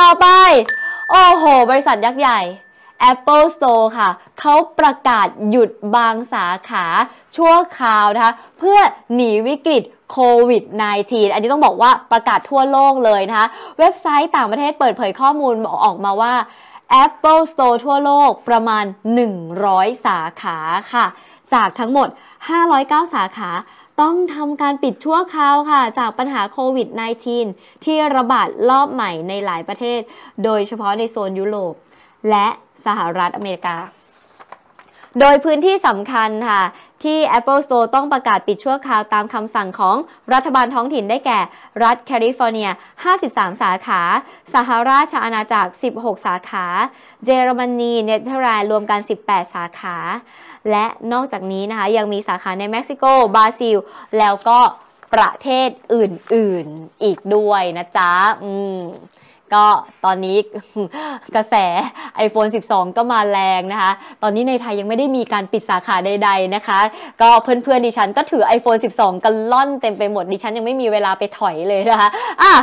ต่อไป โอ้โห บริษัทยักษ์ใหญ่ Apple Store ค่ะ เขาประกาศหยุดบางสาขา ชั่วคราวนะคะเพื่อหนีวิกฤตโควิด -19 อันนี้ต้องบอกว่าประกาศทั่วโลกเลยนะคะเว็บไซต์ต่างประเทศเปิดเผยข้อมูลออกมาว่า Apple Store ทั่วโลกประมาณ 100 สาขาค่ะ จากทั้งหมด 509 สาขา ต้องทำการปิดชั่วคราวค่ะ จากปัญหาโควิด -19 ที่ระบาดรอบใหม่ในหลายประเทศ โดยเฉพาะในโซนยุโรปและสหรัฐอเมริกาโดยพื้นที่สำคัญค่ะที่ Apple Store ต้องประกาศปิดชั่วคราว ตามคำสั่งของรัฐบาลท้องถิ่นได้แก่ รัฐแคลิฟอร์เนีย 53 สาขา สหราชอาณาจักร 16 สาขาเยอรมนีเนเธอร์แลนด์รวมกัน 18 สาขา และนอกจากนี้นะคะยังมีสาขาในเม็กซิโกบราซิล แล้วก็ประเทศอื่นๆอีกด้วยนะจ๊ะอืมก็ตอนนี้กระแส iPhone 12 ก็มาแรงนะคะ ตอนนี้ในไทยยังไม่ได้มีการปิดสาขาใดๆนะคะ ก็เพื่อนๆดิฉันก็ถือ iPhone 12 กันล่อนเต็มไปหมด ดิฉันยังไม่มีเวลาไปถอยเลยนะคะอ่ะ